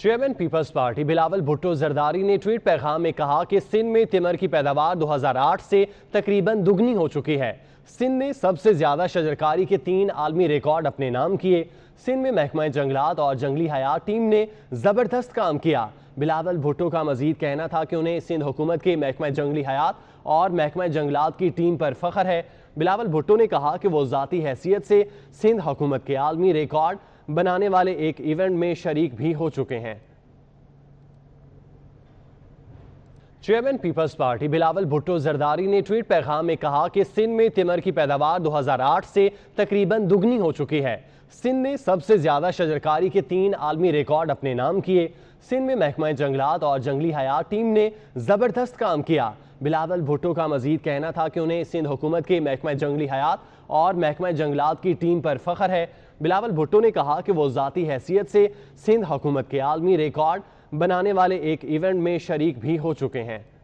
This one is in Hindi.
chairman Peoples Party Bilawal Bhutto Zardari ने ट्वीट पैगाम में कहा कि सिंध में तिमर की पैदावार 2008 से तकरीबन दुगनी हो चुकी है सिंध ने सबसे ज्यादा शजरकारी के तीन आलमी रिकॉर्ड अपने नाम किए सिंध में महकमा जंगलात और जंगली हयात टीम ने जबरदस्त काम किया बिलावल भुट्टो का मजीद कहना था कि उन्हें सिंध हुकूमत के महकमा जंगली हयात और महकमा जंगलात की टीम पर फख्र है बिलावल भुट्टो ने कहा कि वो ज़ाती हैसियत से सिंध हुकूमत के आलमी रिकॉर्ड बनाने वाले एक इवेंट में शरीक भी हो चुके हैं chairman Peoples Party Bilawal Bhutto Zardari ने ट्वीट पैगाम में कहा कि सिंध में तिमर की पैदावार 2008 से तकरीबन दुगनी हो चुकी है सिंध ने सबसे ज़्यादा शजरकारी के तीन आलमी रिकॉर्ड अपने नाम किए सिंध में महकमा जंगलात और जंगली हयात टीम ने ज़बरदस्त काम किया बिलावल भुट्टो का मजीद कहना था कि उन्हें सिंध हुकूमत के महकमा जंगली हयात और महकमा जंगलात की टीम पर फ़ख्र है बिलावल भुट्टो ने कहा कि वो जतीी हैसियत से सिंध हुकूमत के आलमी रिकॉर्ड बनाने वाले एक इवेंट में शरीक भी हो चुके हैं